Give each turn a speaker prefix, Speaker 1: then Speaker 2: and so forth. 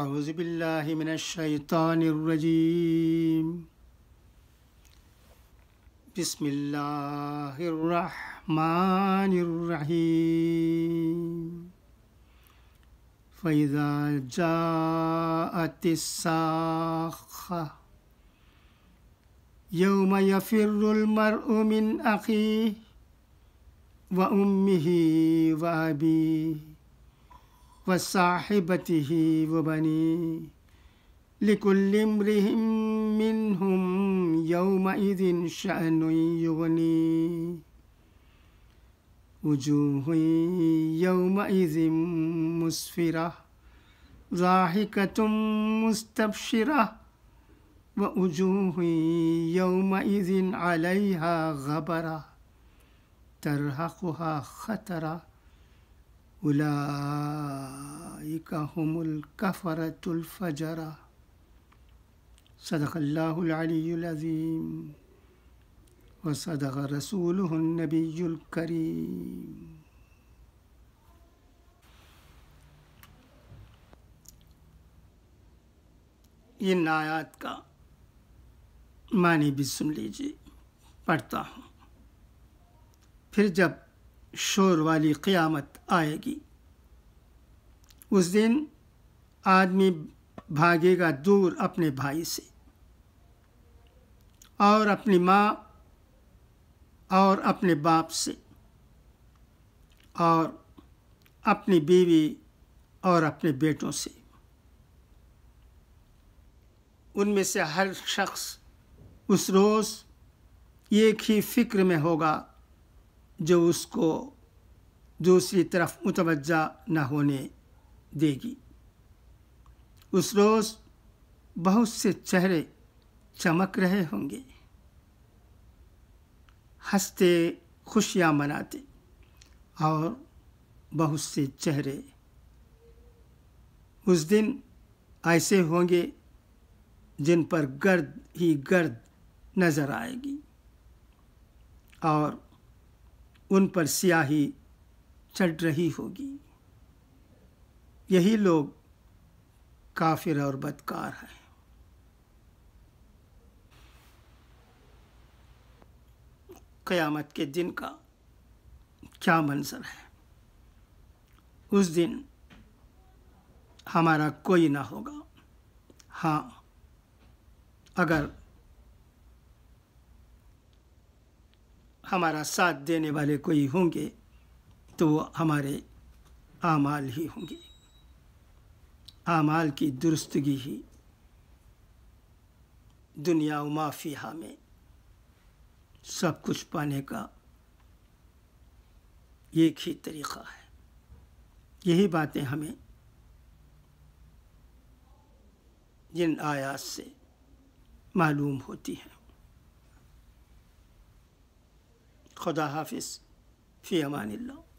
Speaker 1: أعوذ بالله من الشيطان الرجيم بسم الله الرحمن الرحيم فإذا جاءت الساخة يوم يفر المرء من أخيه وأمه وأبيه وصاحبته وبني لكل امرئ منهم يومئذ شأن يغني وجوه يومئذ مسفرة ضاحكة مستبشرة ووجوه يومئذ عليها غبرة ترهقها خطره هم فرۃۃ الفجرا صدق اللّہ علیہ العظیم و صدق رسولنبی القریم ان آیات کا معنی بھی سن لیجیے پڑھتا ہوں پھر جب شور والی قیامت آئے گی اس دن آدمی بھاگے گا دور اپنے بھائی سے اور اپنی ماں اور اپنے باپ سے اور اپنی بیوی اور اپنے بیٹوں سے ان میں سے ہر شخص اس روز ایک ہی فکر میں ہوگا جو اس کو دوسری طرف متوجہ نہ ہونے دے گی اس روز بہت سے چہرے چمک رہے ہوں گے ہنستے خوشیاں مناتے اور بہت سے چہرے اس دن ایسے ہوں گے جن پر گرد ہی گرد نظر آئے گی اور ان پر سیاہی چڑھ رہی ہوگی یہی لوگ کافر اور بدکار ہیں قیامت کے دن کا کیا منظر ہے اس دن ہمارا کوئی نہ ہوگا ہاں اگر ہمارا ساتھ دینے والے کوئی ہوں گے تو وہ ہمارے اعمال ہی ہوں گے اعمال کی درستگی ہی دنیا و مافیہ میں سب کچھ پانے کا ایک ہی طریقہ ہے یہی باتیں ہمیں جن آیات سے معلوم ہوتی ہیں خدا حافظ في أمان الله